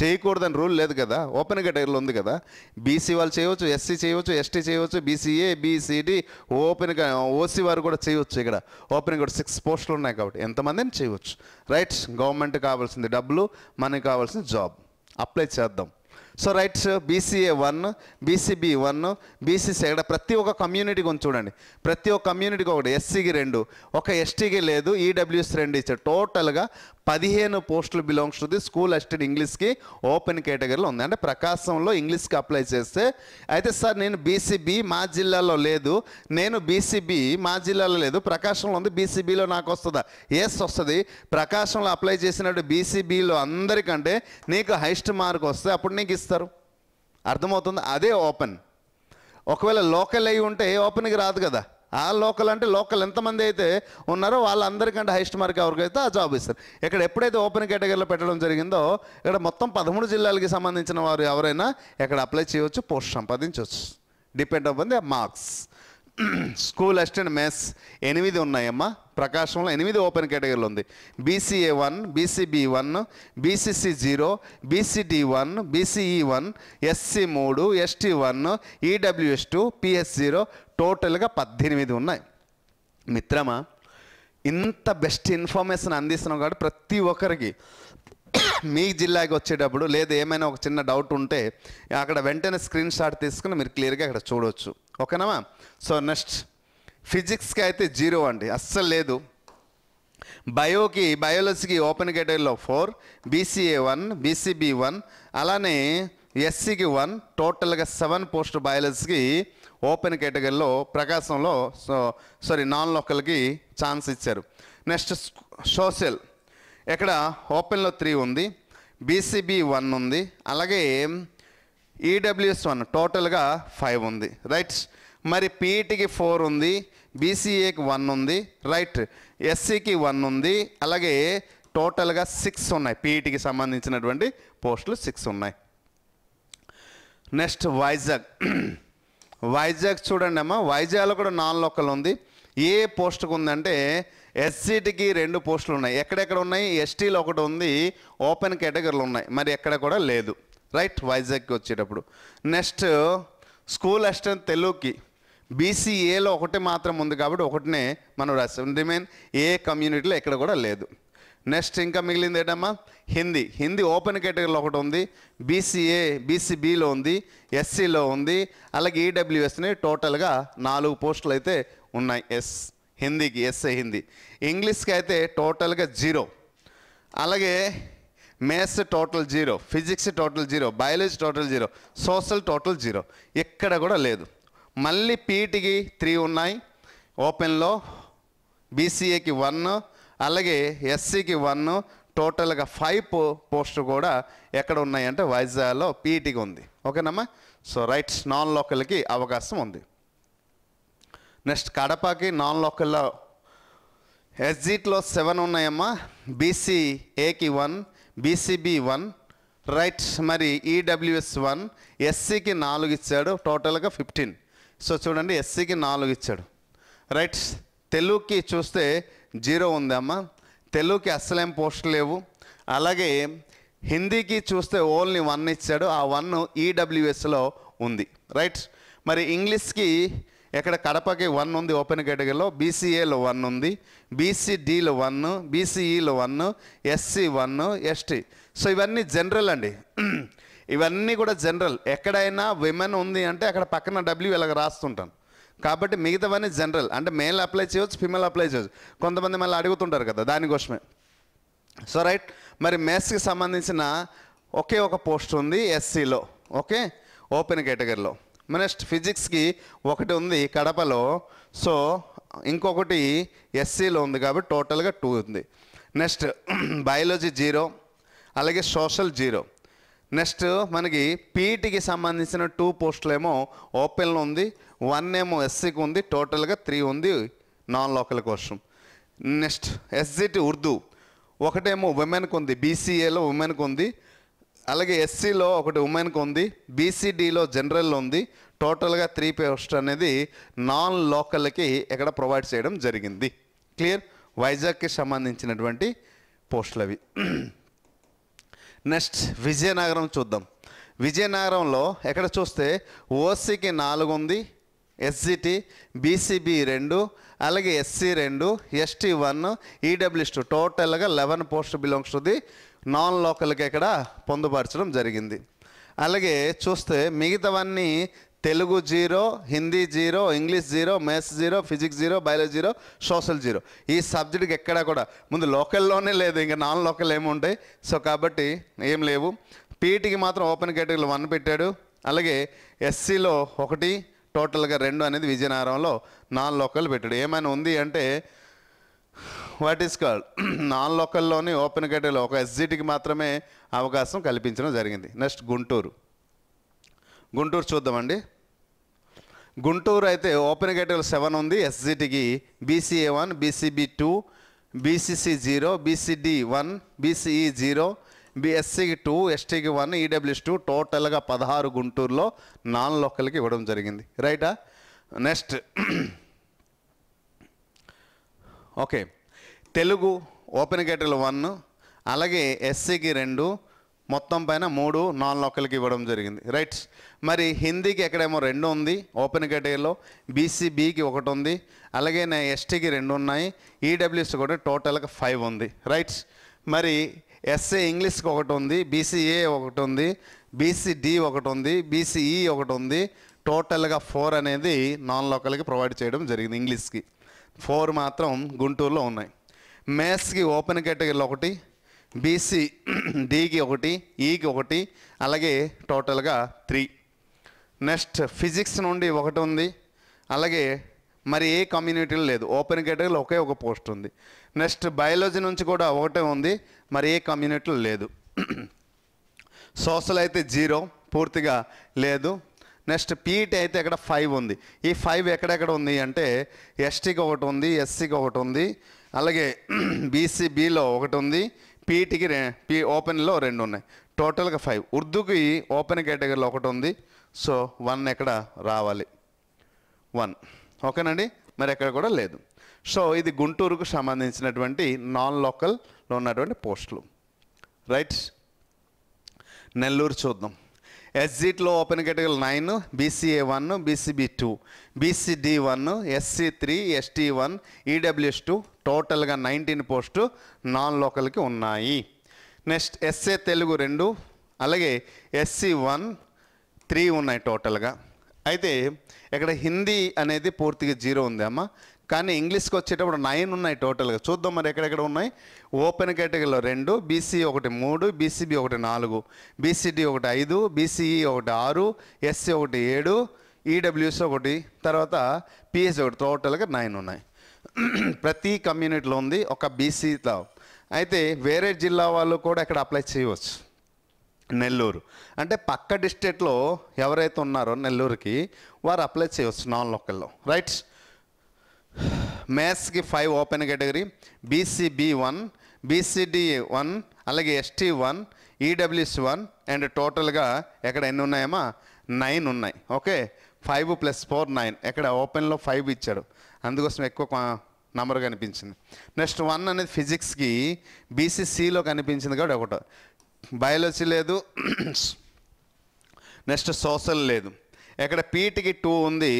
చేయకూడదని రూల్ లేదు కదా ఓపెన్ కేటగిరీలో ఉంది కదా బీసీ వాళ్ళు చేయవచ్చు ఎస్సీ చేయవచ్చు ఎస్టీ చేయవచ్చు బీసీఏ బీసీడీ ఓపెన్ ఓసీ వారు కూడా చేయవచ్చు ఇక్కడ ఓపెన్ కూడా సిక్స్ పోస్టులు ఉన్నాయి కాబట్టి ఎంతమందిని చేయవచ్చు రైట్ గవర్నమెంట్ కావాల్సింది డబ్బులు మనకి కావాల్సింది జాబ్ అప్లై చేద్దాం so right BCA one BCB one BCC ఇక్కడ ప్రతి ఒక్క కమ్యూనిటీకి ఉంది చూడండి ప్రతి ఒక్క కమ్యూనిటీకి ఒకటి ఎస్సీకి రెండు ఒక ఎస్టీకి లేదు ఈడబ్ల్యూఎస్ e రెండు ఇచ్చాడు టోటల్గా పదిహేను పోస్టులు belongs to the school assistant ఇంగ్లీష్కి ఓపెన్ కేటగిరీలో ఉంది అంటే ప్రకాశంలో ఇంగ్లీష్కి అప్లై చేస్తే అయితే సార్ నేను బీసీబీ మా జిల్లాలో లేదు నేను బీసీబీ మా జిల్లాలో లేదు ప్రకాశంలో ఉంది బీసీబీలో నాకు వస్తుందా ఎస్ వస్తుంది ప్రకాశంలో అప్లై చేసినట్టు బీసీబీలో అందరికంటే నీకు హైయెస్ట్ మార్క్ వస్తే అప్పుడు నీకు ఇస్తారు అర్థమవుతుంది అదే ఓపెన్ ఒకవేళ లోకల్ అయి ఉంటే ఓపెన్కి రాదు కదా ఆ లోకల్ అంటే లోకల్ ఎంతమంది అయితే ఉన్నారో వాళ్ళందరికంటే హైయెస్ట్ మార్క్ ఎవరికైతే ఆ జాబ్ ఇస్తారు ఇక్కడ ఎప్పుడైతే ఓపెన్ కేటగిరీలో పెట్టడం జరిగిందో ఇక్కడ మొత్తం పదమూడు జిల్లాలకి సంబంధించిన వారు ఎవరైనా ఇక్కడ అప్లై చేయవచ్చు పోస్ట్ సంపాదించవచ్చు డిపెండ్ అవ్వండి ది మార్క్స్ స్కూల్ అసిస్టెంట్ మెస్ ఎనిమిది ఉన్నాయమ్మా ప్రకాశంలో ఎనిమిది ఓపెన్ కేటగిరీలు ఉంది BCA one BCB one BCC zero BCD one BCE one SC మూడు ST one EWS two PS zero టోటల్గా పద్దెనిమిది ఉన్నాయి మిత్రమా ఇంత బెస్ట్ ఇన్ఫర్మేషన్ అందిస్తున్నాం కాబట్టి ప్రతి ఒక్కరికి మీ జిల్లాకి వచ్చేటప్పుడు లేదా ఏమైనా ఒక చిన్న డౌట్ ఉంటే అక్కడ వెంటనే స్క్రీన్ షాట్ తీసుకుని మీరు క్లియర్గా అక్కడ చూడవచ్చు ఓకేనామా సో నెక్స్ట్ ఫిజిక్స్కి అయితే జీరో అండి అస్సలు లేదు బయోకి బయాలజీకి ఓపెన్ కేటగిరీలో four BCA one BCB one అలానే ఎస్సీకి వన్ టోటల్గా సెవెన్ పోస్ట్ బయాలజీకి ఓపెన్ కేటగిరీలో ప్రకాశంలో సో సారీ నాన్ లోకల్కి ఛాన్స్ ఇచ్చారు నెక్స్ట్ సోషల్ ఇక్కడ ఓపెన్లో త్రీ ఉంది బీసీబీ వన్ ఉంది అలాగే ఈడబ్ల్యూఎస్ వన్ టోటల్గా ఫైవ్ ఉంది రైట్ మరి పీఈటీకి e ఫోర్ ఉంది బీసీఏకి వన్ ఉంది రైట్ ఎస్సీకి వన్ ఉంది అలాగే టోటల్గా సిక్స్ ఉన్నాయి పీఈటీకి e సంబంధించినటువంటి పోస్టులు సిక్స్ ఉన్నాయి నెక్స్ట్ వైజాగ్ వైజాగ్ చూడండి అమ్మా వైజాగ్లో కూడా నాన్ లోకల్ ఉంది ఏ పోస్టుకు ఉందంటే ఎస్సీటికి రెండు పోస్టులు ఉన్నాయి ఎక్కడెక్కడ ఉన్నాయి ఎస్టీలో ఒకటి ఉంది ఓపెన్ కేటగిరీలు ఉన్నాయి మరి ఎక్కడ కూడా లేదు రైట్ వైజాగ్కి వచ్చేటప్పుడు నెక్స్ట్ స్కూల్ అసిస్టెంట్ తెలుగుకి బీసీఏలో ఒకటి మాత్రం ఉంది కాబట్టి ఒకటినే మనం రాస్తాం రిమైన్ ఏ కమ్యూనిటీలో ఎక్కడ కూడా లేదు నెక్స్ట్ ఇంకా మిగిలింది ఏంటమ్మా హిందీ హిందీ ఓపెన్ కేటగిరీలో ఒకటి ఉంది బీసీఏ బీసీబీలో ఉంది ఎస్సీలో ఉంది అలాగే ఈడబ్ల్యూఎస్ని టోటల్గా నాలుగు పోస్టులు అయితే ఉన్నాయి ఎస్ హిందీకి ఎస్ఏ హిందీ ఇంగ్లీష్కి అయితే టోటల్గా జీరో అలాగే maths total zero physics total zero biology total zero social total zero ఎక్కడ కూడా లేదు మళ్ళీ పీటీకి e త్రీ ఉన్నాయి ఓపెన్లో బీసీఏకి వన్ అలాగే ఎస్సీకి వన్ టోటల్గా ఫైవ్ పో పోస్ట్ కూడా ఎక్కడ ఉన్నాయంటే వైజాగ్లో పీఈటీకి e ఉంది ఓకేనమ్మా సో రైట్స్ నాన్ లోకల్కి అవకాశం ఉంది నెక్స్ట్ కడపకి నాన్ లోకల్లో ఎస్జీట్లో సెవెన్ ఉన్నాయమ్మా బీసీఏకి వన్ బీసీబీ వన్ రైట్ మరి ఈడబ్ల్యూఎస్ వన్ ఎస్సీకి నాలుగు ఇచ్చాడు టోటల్గా ఫిఫ్టీన్ సో చూడండి ఎస్సీకి నాలుగు ఇచ్చాడు రైట్ తెలుగుకి చూస్తే జీరో ఉందమ్మా తెలుగుకి అస్సలేం పోస్ట్ లేవు అలాగే హిందీకి చూస్తే ఓన్లీ వన్ ఇచ్చాడు ఆ వన్ ఈడబ్ల్యూఎస్లో e ఉంది రైట్ మరి ఇంగ్లీష్కి ఇక్కడ కడపకి వన్ ఉంది ఓపెన్ కేటగిరీలో బీసీఏలు వన్ ఉంది బీసీడీలు వన్ బీసీఈలు one SC one ST so ఇవన్నీ జనరల్ అండి ఇవన్నీ కూడా జనరల్ ఎక్కడైనా విమెన్ ఉంది అంటే అక్కడ పక్కన డబ్ల్యూ ఇలాగ రాస్తుంటాను కాబట్టి మిగతావన్నీ జనరల్ అంటే మేల్ అప్లై చేయవచ్చు ఫిమేల్ అప్లై చేయవచ్చు కొంతమంది మళ్ళీ అడుగుతుంటారు కదా దానికోసమే సో రైట్ మరి మెస్కి సంబంధించిన ఒకే ఒక పోస్ట్ ఉంది ఎస్సీలో ఓకే ఓపెన్ కేటగిరీలో నెక్స్ట్ ఫిజిక్స్కి ఒకటి ఉంది కడపలో సో ఇంకొకటి ఎస్సీలో ఉంది కాబట్టి టోటల్గా టూ ఉంది నెక్స్ట్ బయాలజీ జీరో అలాగే సోషల్ జీరో నెక్స్ట్ మనకి పీటీకి సంబంధించిన టూ పోస్టులు ఏమో ఓపెన్లో ఉంది వన్ ఏమో ఎస్సీకి ఉంది టోటల్గా త్రీ ఉంది నాన్ లోకల్ కోసం నెక్స్ట్ ఎస్జిటి ఉర్దూ ఒకటేమో ఉమెన్కి ఉంది బీసీఏలో ఉమెన్కి ఉంది అలాగే ఎస్సీలో ఒకటి ఉమెన్కి ఉంది బీసీడీలో జనరల్లో ఉంది టోటల్గా త్రీ పోస్ట్ అనేది నాన్ లోకల్కి ఇక్కడ ప్రొవైడ్ చేయడం జరిగింది క్లియర్ వైజాగ్కి సంబంధించినటువంటి పోస్టులు అవి నెక్స్ట్ విజయనగరం చూద్దాం విజయనగరంలో ఎక్కడ చూస్తే ఓసీకి నాలుగు ఉంది ఎస్జిటి బీసీబీ రెండు అలాగే ఎస్సీ రెండు ఎస్టీ వన్ ఈడబ్ల్యూస్ టూ టోటల్గా eleven post belongs to the non లోకల్కి ఇక్కడ పొందుపరచడం జరిగింది అలాగే చూస్తే మిగతావన్నీ Telugu zero Hindi zero English zero maths zero physics zero biology zero social zero ఈ సబ్జెక్ట్కి ఎక్కడా కూడా ముందు లోకల్లోనే లేదు ఇంకా నాన్ లోకల్ ఏముంటాయి సో కాబట్టి ఏం లేవు పీఈటీకి మాత్రం ఓపెన్ కేటగిరీలో వన్ పెట్టాడు అలాగే ఎస్సీలో ఒకటి టోటల్గా రెండు అనేది విజయనగరంలో నాన్ లోకల్ పెట్టాడు ఏమైనా ఉంది అంటే వాట్ ఈస్ కాల్డ్ నాన్ లోకల్లోని ఓపెన్ కేటగిరీలో ఒక ఎస్జీటీకి మాత్రమే అవకాశం కల్పించడం జరిగింది నెక్స్ట్ గుంటూరు గుంటూరు చూద్దామండి గుంటూరు అయితే ఓపెన్ కేటగిరీ సెవెన్ ఉంది ఎస్జిటికి BCA one BCB two BCC zero BCD one BCE zero బిఎస్సికి టూ ఎస్టీకి వన్ ఈడబ్ల్యూస్ టూ టోటల్గా పదహారు గుంటూరులో నాన్ లోకల్కి ఇవ్వడం జరిగింది రైటా next okay Telugu open category one అలాగే ఎస్సీకి రెండు మొత్తం పైన మూడు నాన్ లోకల్కి ఇవ్వడం జరిగింది రైట్ మరి హిందీకి ఎక్కడేమో రెండు ఉంది ఓపెన్ కేటగిరీలో బీసీబీకి ఒకటి ఉంది అలాగే ఎస్టీకి రెండు ఉన్నాయి ఈడబ్ల్యూఎస్ e కూడా టోటల్గా ఫైవ్ ఉంది రైట్స్ మరి ఎస్ఏ ఇంగ్లీష్కి ఒకటి ఉంది బీసీఏ ఒకటి ఉంది బీసీడి ఒకటి ఉంది బీసీఈ e ఒకటి ఉంది టోటల్గా ఫోర్ అనేది నాన్ లోకల్కి ప్రొవైడ్ చేయడం జరిగింది ఇంగ్లీష్కి ఫోర్ మాత్రం గుంటూరులో ఉన్నాయి మ్యాథ్స్కి ఓపెన్ కేటగిరీలో ఒకటి బీసీ డికి ఒకటి ఈకి e ఒకటి అలాగే టోటల్గా త్రీ నెక్స్ట్ ఫిజిక్స్ నుండి ఒకటి ఉంది అలాగే మరి ఏ కమ్యూనిటీలో లేదు ఓపెన్ కేటగిరీలో ఒకే ఒక పోస్ట్ ఉంది నెక్స్ట్ బయాలజీ నుంచి కూడా ఒకటే ఉంది మరి ఏ కమ్యూనిటీలో లేదు సోషల్ అయితే జీరో పూర్తిగా లేదు నెక్స్ట్ పీఈటీ e అయితే ఇక్కడ ఫైవ్ ఉంది ఈ ఫైవ్ ఎక్కడెక్కడ ఉంది అంటే ఎస్టీకి ఒకటి ఉంది ఎస్సీకి ఒకటి ఉంది అలాగే బీసీబీలో ఒకటి ఉంది పీటికి రే పీ ఓపెన్లో రెండు ఉన్నాయి టోటల్గా ఫైవ్ ఉర్దూకి ఓపెన్ కేటగిరీలో ఒకటి ఉంది సో వన్ ఎక్కడ రావాలి వన్ ఓకేనండి మరి ఎక్కడ కూడా లేదు సో ఇది గుంటూరుకు సంబంధించినటువంటి నాన్ లోకల్లో ఉన్నటువంటి పోస్టులు రైట్స్ నెల్లూరు చూద్దాం ఎస్జిట్లో open category nine BCA one BCB two BCD one SC three ST one EWS two టోటల్గా నైన్టీన్ పోస్టు నాన్ లోకల్కి ఉన్నాయి నెక్స్ట్ ఎస్ఏ తెలుగు రెండు అలాగే ఎస్సీ వన్ త్రీ ఉన్నాయి టోటల్గా అయితే ఇక్కడ హిందీ అనేది పూర్తిగా జీరో ఉంది అమ్మ కానీ ఇంగ్లీష్కి వచ్చేటప్పుడు నైన్ ఉన్నాయి టోటల్గా చూద్దాం మరి ఎక్కడెక్కడ ఉన్నాయి ఓపెన్ కేటగిరీలో రెండు బీసీ e ఒకటి మూడు బీసీబీ ఒకటి నాలుగు బీసీడీ ఒకటి ఐదు బీసీఈ e ఒకటి ఆరు ఎస్సీ ఒకటి ఏడు ఈడబ్ల్యూఎస్ e ఒకటి తర్వాత పిఎస్ ఒకటి టోటల్గా నైన్ ఉన్నాయి ప్రతి కమ్యూనిటీలో ఉంది ఒక బీసీతో అయితే వేరే జిల్లా వాళ్ళు కూడా ఇక్కడ అప్లై చేయవచ్చు నెల్లూరు అంటే పక్క డిస్టిక్లో ఎవరైతే ఉన్నారో నెల్లూరుకి వారు అప్లై చేయవచ్చు నాన్ లోకల్లో రైట్స్ మ్యాథ్స్కి five open category BCB one BCD one అలాగే ST one EWS one and టోటల్గా ఎక్కడ ఎన్ని ఉన్నాయమ్మా నైన్ ఉన్నాయి okay five plus four nine ఎక్కడ ఓపెన్లో ఫైవ్ ఇచ్చాడు అందుకోసం ఎక్కువ నంబర్ కనిపించింది నెక్స్ట్ వన్ అనేది ఫిజిక్స్కి బీసీసీలో కనిపించింది కాబట్టి ఒకటి బయాలజీ లేదు నెక్స్ట్ సోషల్ లేదు ఎక్కడ పీటీకి టూ ఉంది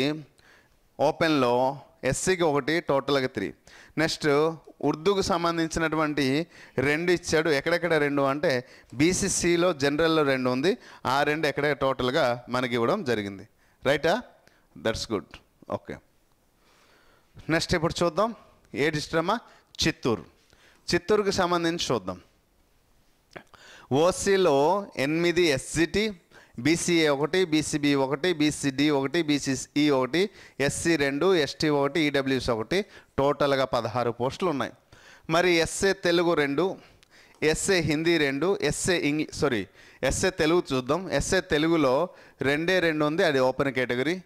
ఓపెన్లో ఎస్సీకి ఒకటి టోటల్గా త్రీ నెక్స్ట్ ఉర్దూకు సంబంధించినటువంటి రెండు ఇచ్చాడు ఎక్కడెక్కడ రెండు అంటే బీసీసీలో జనరల్లో రెండు ఉంది ఆ రెండు ఎక్కడ టోటల్గా మనకి ఇవ్వడం జరిగింది రైటా దట్స్ గుడ్ ఓకే నెక్స్ట్ ఇప్పుడు చూద్దాం ఏ డిస్ట్రమా చిత్తూరు చిత్తూరుకు సంబంధించి చూద్దాం ఓసీలో ఎనిమిది ఎస్సిటీ బీసీఏ ఒకటి బీసీబీ ఒకటి బీసీడి ఒకటి బీసీఈ ఒకటి ఎస్సీ రెండు ఎస్టీ ఒకటి ఈడబ్ల్యూఎస్ ఒకటి టోటల్గా పదహారు పోస్టులు ఉన్నాయి మరి ఎస్ఏ తెలుగు రెండు ఎస్ఏ హిందీ రెండు SA English sorry SA Telugu చూద్దాం ఎస్ఏ తెలుగులో రెండే రెండు ఉంది అది ఓపెన్ కేటగిరీ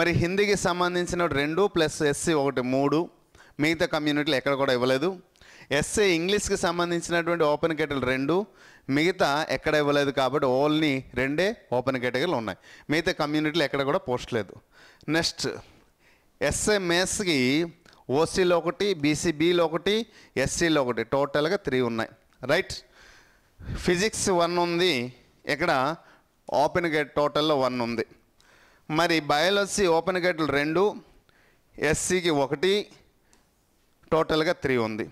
మరి హిందీకి సంబంధించిన రెండు ప్లస్ ఎస్సీ ఒకటి మూడు మిగతా కమ్యూనిటీలు ఎక్కడ కూడా ఇవ్వలేదు ఎస్ఏ ఇంగ్లీష్కి సంబంధించినటువంటి ఓపెన్ కేటగిరీ రెండు మిగతా ఎక్కడ ఇవ్వలేదు కాబట్టి ఓన్లీ రెండే ఓపెన్ కేటగిరీలు ఉన్నాయి మిగతా కమ్యూనిటీలు ఎక్కడ కూడా పోస్ట్ లేదు నెక్స్ట్ ఎస్ఎంఎస్కి ఓసీలో ఒకటి బీసీబీలో ఒకటి ఎస్సీలో ఒకటి టోటల్గా త్రీ ఉన్నాయి రైట్ ఫిజిక్స్ వన్ ఉంది ఇక్కడ ఓపెన్ గేట్ టోటల్లో వన్ ఉంది మరి బయాలజీ ఓపెన్ గేట్లు రెండు ఎస్సీకి ఒకటి టోటల్గా త్రీ ఉంది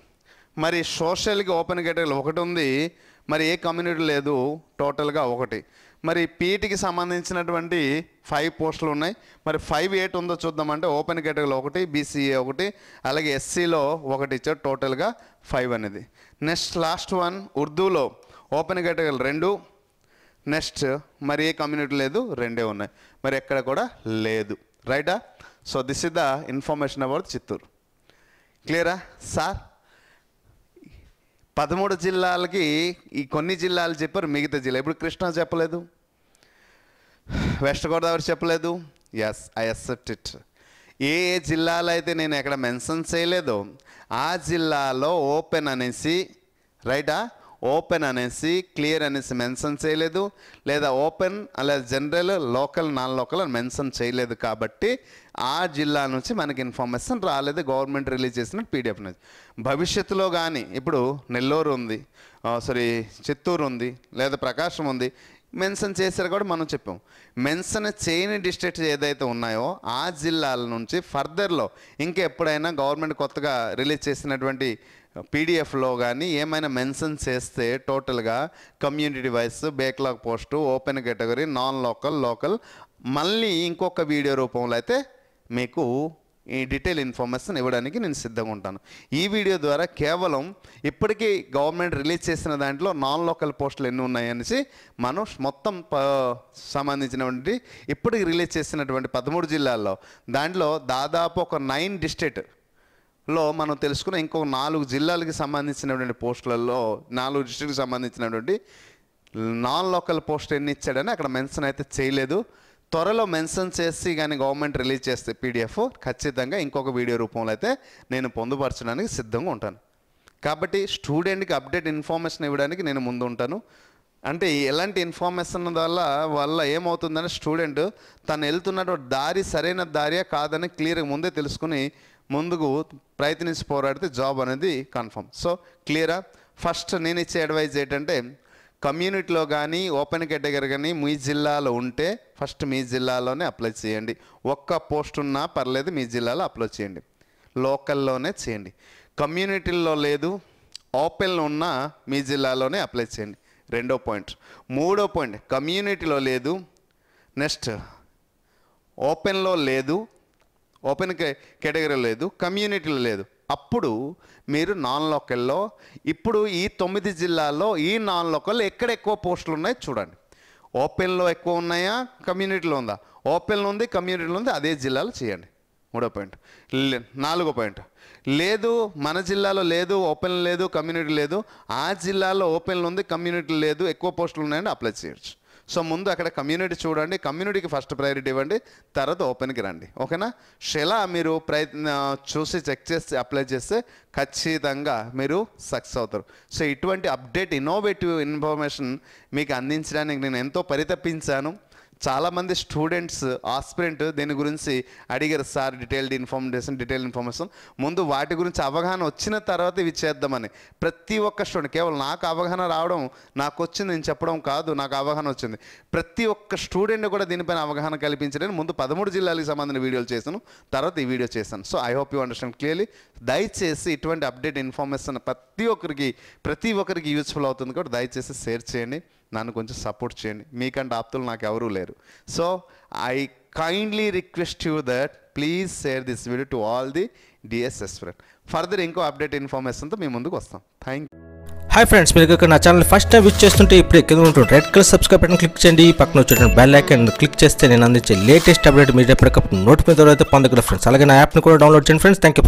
మరి సోషల్గా ఓపెన్ కేటగిరీలో ఒకటి ఉంది మరి ఏ కమ్యూనిటీ లేదు టోటల్గా ఒకటి మరి పీటీకి సంబంధించినటువంటి ఫైవ్ పోస్టులు ఉన్నాయి మరి ఫైవ్ ఎయిట్ ఉందో చూద్దామంటే ఓపెన్ కేటగిరీలో ఒకటి బీసీఏ ఒకటి అలాగే ఎస్సీలో ఒకటి ఇచ్చారు టోటల్గా ఫైవ్ అనేది నెక్స్ట్ లాస్ట్ వన్ ఉర్దూలో ఓపెన్ కేటగిరీలు రెండు నెక్స్ట్ మరి ఏ కమ్యూనిటీ లేదు రెండే ఉన్నాయి మరి ఎక్కడ కూడా లేదు రైటా so this is the information about Chittoor క్లియరా సార్ పదమూడు జిల్లాలకి ఈ కొన్ని జిల్లాలు చెప్పారు మిగతా జిల్లా ఇప్పుడు కృష్ణా చెప్పలేదు వెస్ట్ గోదావరి చెప్పలేదు ఎస్ ఐ అక్సెప్ట్ ఇట్ ఏ ఏ జిల్లాలో అయితే నేను ఎక్కడ మెన్షన్ చేయలేదో ఆ జిల్లాలో ఓపెన్ అనేసి రైటా ఓపెన్ అనేసి క్లియర్ అనేసి మెన్షన్ చేయలేదు లేదా ఓపెన్ అలా జనరల్ లోకల్ నాన్ లోకల్ అని మెన్షన్ చేయలేదు కాబట్టి ఆ జిల్లా నుంచి మనకి ఇన్ఫర్మేషన్ రాలేదు గవర్నమెంట్ రిలీజ్ చేసిన పీడిఎఫ్ నుంచి భవిష్యత్తులో కానీ ఇప్పుడు నెల్లూరు ఉంది సారీ చిత్తూరు ఉంది లేదా ప్రకాశం ఉంది మెన్షన్ చేశారు కూడా మనం చెప్పాం మెన్షన్ చేయని డిస్ట్రిక్ట్స్ ఏదైతే ఉన్నాయో ఆ జిల్లాల నుంచి ఫర్దర్లో ఇంకెప్పుడైనా గవర్నమెంట్ కొత్తగా రిలీజ్ చేసినటువంటి పీడిఎఫ్లో కానీ ఏమైనా మెన్షన్ చేస్తే టోటల్గా community wise backlog post open category non local local మళ్ళీ ఇంకొక వీడియో రూపంలో అయితే మీకు ఈ డీటెయిల్ ఇన్ఫర్మేషన్ ఇవ్వడానికి నేను సిద్ధంగా ఉంటాను ఈ వీడియో ద్వారా కేవలం ఇప్పటికీ గవర్నమెంట్ రిలీజ్ చేసిన దాంట్లో నాన్ లోకల్ పోస్టులు ఎన్ని ఉన్నాయనేసి మనం మొత్తం సంబంధించినటువంటి ఇప్పటికి రిలీజ్ చేసినటువంటి పదమూడు జిల్లాల్లో దాంట్లో దాదాపు ఒక నైన్ డిస్ట్రిక్ట్ లో మనం తెలుసుకున్న ఇంకొక నాలుగు జిల్లాలకు సంబంధించినటువంటి పోస్టులలో నాలుగు డిస్టిక్కి సంబంధించినటువంటి నాన్ లోకల్ పోస్ట్ ఎన్ని ఇచ్చాడని అక్కడ మెన్షన్ అయితే చేయలేదు త్వరలో మెన్షన్ చేసి కానీ గవర్నమెంట్ రిలీజ్ చేస్తే పీడిఎఫ్ ఖచ్చితంగా ఇంకొక వీడియో రూపంలో అయితే నేను పొందుపరచడానికి సిద్ధంగా ఉంటాను కాబట్టి స్టూడెంట్కి అప్డేట్ ఇన్ఫర్మేషన్ ఇవ్వడానికి నేను ముందు ఉంటాను అంటే ఎలాంటి ఇన్ఫర్మేషన్ వల్ల వల్ల ఏమవుతుందని స్టూడెంట్ తను వెళ్తున్నటువంటి దారి సరైన దారియా కాదని క్లియర్గా ముందే తెలుసుకుని ముందుకు ప్రయత్నించి పోరాడితే జాబ్ అనేది కన్ఫర్మ్ సో క్లియరా ఫస్ట్ నేను ఇచ్చే అడ్వైజ్ ఏంటంటే కమ్యూనిటీలో కానీ ఓపెన్ కేటగిరీ కానీ మీ జిల్లాలో ఉంటే ఫస్ట్ మీ జిల్లాలోనే అప్లై చేయండి ఒక్క పోస్ట్ ఉన్నా పర్లేదు మీ జిల్లాలో అప్లై చేయండి లోకల్లోనే చేయండి కమ్యూనిటీల్లో లేదు ఓపెన్లో ఉన్నా మీ జిల్లాలోనే అప్లై చేయండి రెండో పాయింట్ మూడో పాయింట్ కమ్యూనిటీలో లేదు నెక్స్ట్ ఓపెన్లో లేదు ఓపెన్ కేటగిరీ లేదు కమ్యూనిటీలు లేదు అప్పుడు మీరు నాన్ లోకల్లో ఇప్పుడు ఈ తొమ్మిది జిల్లాల్లో ఈ నాన్ లోకల్ ఎక్కడ ఎక్కువ పోస్టులు ఉన్నాయో చూడండి ఓపెన్లో ఎక్కువ ఉన్నాయా కమ్యూనిటీలో ఉందా ఓపెన్లో ఉంది కమ్యూనిటీలో ఉంది అదే జిల్లాలో చేయండి మూడో పాయింట్ నాలుగో పాయింట్ లేదు మన జిల్లాలో లేదు ఓపెన్ లేదు కమ్యూనిటీ లేదు ఆ జిల్లాలో ఓపెన్లు ఉంది కమ్యూనిటీ లేదు ఎక్కువ పోస్టులు ఉన్నాయని అప్లై చేయొచ్చు సో ముందు అక్కడ కమ్యూనిటీ చూడండి కమ్యూనిటీకి ఫస్ట్ ప్రయారిటీ ఇవ్వండి తర్వాత ఓపెన్కి రండి ఓకేనా షెలా మీరు ప్రయత్న చూసి చెక్ చేసి అప్లై చేస్తే ఖచ్చితంగా మీరు సక్సెస్ అవుతారు సో ఇటువంటి అప్డేట్ ఇన్నోవేటివ్ ఇన్ఫర్మేషన్ మీకు అందించడానికి నేను ఎంతో పరితపించాను చాలామంది స్టూడెంట్స్ ఆస్పిరెంట్ దీని గురించి అడిగారు sir detailed information detail information ముందు వాటి గురించి అవగాహన వచ్చిన తర్వాత ఇవి చేద్దామని ప్రతి ఒక్క స్టూడెంట్ కేవలం నాకు అవగాహన రావడం నాకు వచ్చింది నేను చెప్పడం కాదు నాకు అవగాహన వచ్చింది ప్రతి ఒక్క స్టూడెంట్ కూడా దీనిపైన అవగాహన కల్పించడం ముందు పదమూడు జిల్లాలకు సంబంధించిన వీడియోలు చేశాను తర్వాత ఈ వీడియో చేశాను so I hope you understand clearly దయచేసి ఇటువంటి అప్డేట్ ఇన్ఫర్మేషన్ ప్రతి ఒక్కరికి ప్రతి ఒక్కరికి యూస్ఫుల్ అవుతుంది కాబట్టి దయచేసి షేర్ చేయండి నన్ను కొంచెం సపోర్ట్ చేయండి మీకంటే ఆప్తులు నాకు ఎవరూ లేరు so I kindly request you that please share this video to all the DSS friend further ఇంకో అప్డేట్ ఇన్ఫర్మేషన్తో మీ ముందుకు వస్తాం థ్యాంక్ యూ హాయ్ ఫ్రెండ్స్ మీరు ఇక్కడ నా ఛానల్ ఫస్ట్ టైం విచ్ చేస్తుంటే ఇప్పుడు కింద ఉంటుంది red colour subscribe button click చేయండి పక్కన వచ్చేటువంటి బెల్ ఐకన్ క్లిక్ చేస్తే నేను అందించే లేటెస్ట్ అప్డేట్ మీరు ఎప్పటికప్పుడు నోటిఫికేషన్ అయితే పొందగల ఫ్రెండ్స్ అలాగే నా యాప్ను కూడా డౌన్లోడ్ చేయండి ఫ్రెండ్స్ థ్యాంక్ యూ